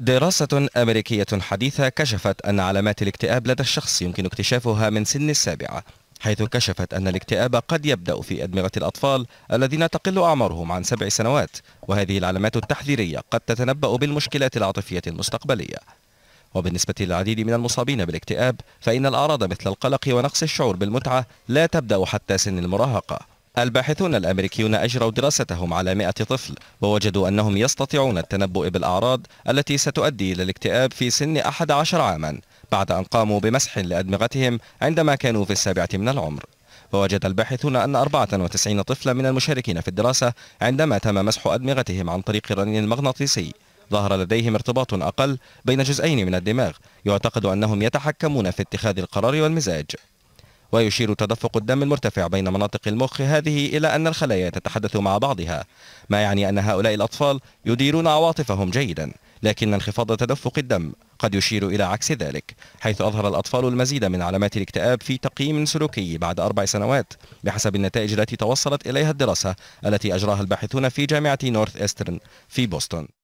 دراسة أمريكية حديثة كشفت أن علامات الاكتئاب لدى الشخص يمكن اكتشافها من سن السابعة حيث كشفت أن الاكتئاب قد يبدأ في أدمغة الأطفال الذين تقل أعمارهم عن سبع سنوات وهذه العلامات التحذيرية قد تتنبأ بالمشكلات العاطفية المستقبلية وبالنسبة للعديد من المصابين بالاكتئاب فإن الأعراض مثل القلق ونقص الشعور بالمتعة لا تبدأ حتى سن المراهقة الباحثون الأمريكيون أجروا دراستهم على 100 طفل ووجدوا أنهم يستطيعون التنبؤ بالأعراض التي ستؤدي إلى الاكتئاب في سن 11 عاما بعد أن قاموا بمسح لأدمغتهم عندما كانوا في السابعة من العمر ووجد الباحثون أن 94 طفلا من المشاركين في الدراسة عندما تم مسح أدمغتهم عن طريق الرنين المغناطيسي ظهر لديهم ارتباط أقل بين جزئين من الدماغ يعتقد أنهم يتحكمون في اتخاذ القرار والمزاج ويشير تدفق الدم المرتفع بين مناطق المخ هذه إلى أن الخلايا تتحدث مع بعضها ما يعني أن هؤلاء الأطفال يديرون عواطفهم جيدا لكن انخفاض تدفق الدم قد يشير إلى عكس ذلك حيث أظهر الأطفال المزيد من علامات الاكتئاب في تقييم سلوكي بعد أربع سنوات بحسب النتائج التي توصلت إليها الدراسة التي أجراها الباحثون في جامعة نورث إسترن في بوسطن